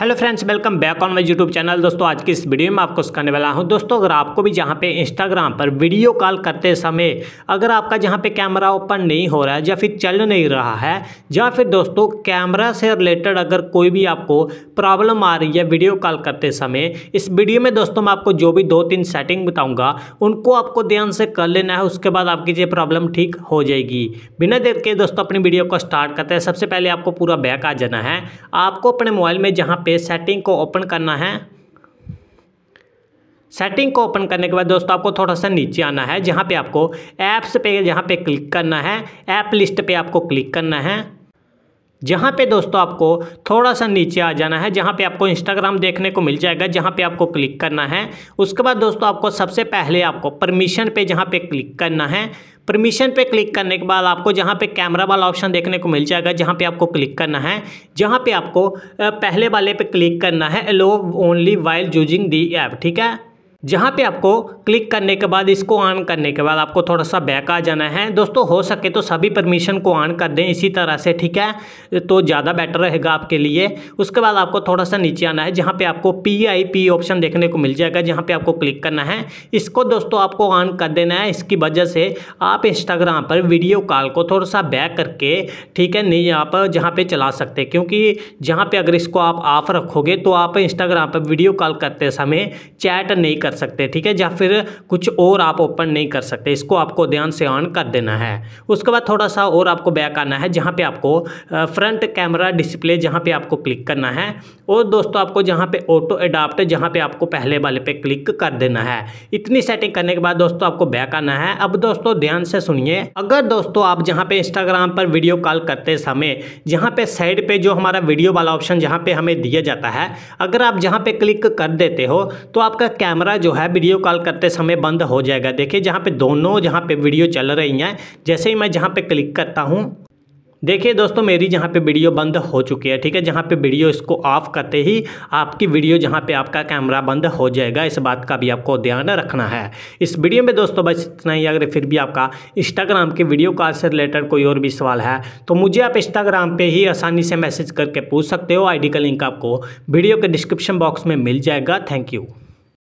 hello friends welcome back on my YouTube channel दोस्तों आज की इस वीडियो में आपको सिखाने वाला हूं दोस्तों अगर आपको भी जहां पे इंस्टाग्राम पर वीडियो कॉल करते समय अगर आपका जहां पे कैमरा ओपन नहीं हो रहा है या फिर चल नहीं रहा है या फिर दोस्तों कैमरा से रिलेटेड अगर कोई भी आपको प्रॉब्लम आ रही है वीडियो कॉल करते समय इस वीडियो में दोस्तों मैं आपको जो भी दो तीन सेटिंग बताऊँगा उनको आपको ध्यान से कर लेना है उसके बाद आपकी ये प्रॉब्लम ठीक हो जाएगी बिना देर के दोस्तों अपनी वीडियो को स्टार्ट करते हैं सबसे पहले आपको पूरा बैक आ जाना है आपको अपने मोबाइल में जहाँ पे सेटिंग को ओपन करना है सेटिंग को ओपन करने के बाद दोस्तों आपको थोड़ा सा नीचे आना है जहाँ पे आपको ऐप्स पे यहाँ पे क्लिक करना है ऐप लिस्ट पे आपको क्लिक करना है जहाँ पे दोस्तों आपको थोड़ा सा नीचे आ जाना है जहाँ पे आपको इंस्टाग्राम देखने को मिल जाएगा जहाँ पे आपको क्लिक करना है उसके बाद दोस्तों आपको सबसे पहले आपको परमिशन पे जहाँ पे क्लिक करना है परमिशन पे क्लिक करने के बाद आपको जहाँ पे कैमरा वाला ऑप्शन देखने को मिल जाएगा जहाँ पे आपको क्लिक करना है जहाँ पे आपको पहले वाले पे क्लिक करना है allow only while using the app ठीक है जहाँ पे आपको क्लिक करने के बाद इसको ऑन करने के बाद आपको थोड़ा सा बैक आ जाना है दोस्तों हो सके तो सभी परमिशन को ऑन कर दें इसी तरह से ठीक है तो ज़्यादा बेटर रहेगा आपके लिए उसके बाद आपको थोड़ा सा नीचे आना है जहाँ पे आपको पी आई पी ऑप्शन देखने को मिल जाएगा जहाँ पे आपको क्लिक करना है इसको दोस्तों आपको ऑन कर देना है इसकी वजह से आप इंस्टाग्राम पर वीडियो कॉल को थोड़ा सा बैक करके ठीक है नहीं आप जहाँ पर चला सकते क्योंकि जहाँ पर अगर इसको आप ऑफ रखोगे तो आप इंस्टाग्राम पर वीडियो कॉल करते समय चैट नहीं कर कर सकते ठीक है या फिर कुछ और आप ओपन नहीं कर सकते इसको आपको ध्यान से ऑन कर देना है उसके बाद थोड़ा सा और आपको बैक आना है जहाँ पे आपको फ्रंट कैमरा डिस्प्ले जहाँ पे आपको क्लिक करना है और दोस्तों आपको जहाँ पे ऑटो एडाप्ट जहाँ पे आपको पहले वाले पे क्लिक कर देना है इतनी सेटिंग करने के बाद दोस्तों आपको बैक आना है अब दोस्तों ध्यान से सुनिए अगर दोस्तों आप जहाँ पे इंस्टाग्राम पर वीडियो कॉल करते समय जहाँ पे साइड पे जो हमारा वीडियो वाला ऑप्शन जहाँ पे हमें दिया जाता है अगर आप जहाँ पे क्लिक कर देते हो तो आपका कैमरा जो है वीडियो कॉल करते समय बंद हो जाएगा देखिए जहाँ पे दोनों जहाँ पे वीडियो चल रही हैं जैसे ही मैं जहाँ पे क्लिक करता हूँ देखिए दोस्तों मेरी जहाँ पे वीडियो बंद हो चुकी है ठीक है जहाँ पे वीडियो इसको ऑफ करते ही आपकी वीडियो जहाँ पे आपका कैमरा बंद हो जाएगा इस बात का भी आपको ध्यान रखना है इस वीडियो में दोस्तों बस इतना ही अगर फिर भी आपका इंस्टाग्राम के वीडियो कॉल से रिलेटेड कोई और भी सवाल है तो मुझे आप इंस्टाग्राम पर ही आसानी से मैसेज करके पूछ सकते हो आई का लिंक आपको वीडियो के डिस्क्रिप्शन बॉक्स में मिल जाएगा थैंक यू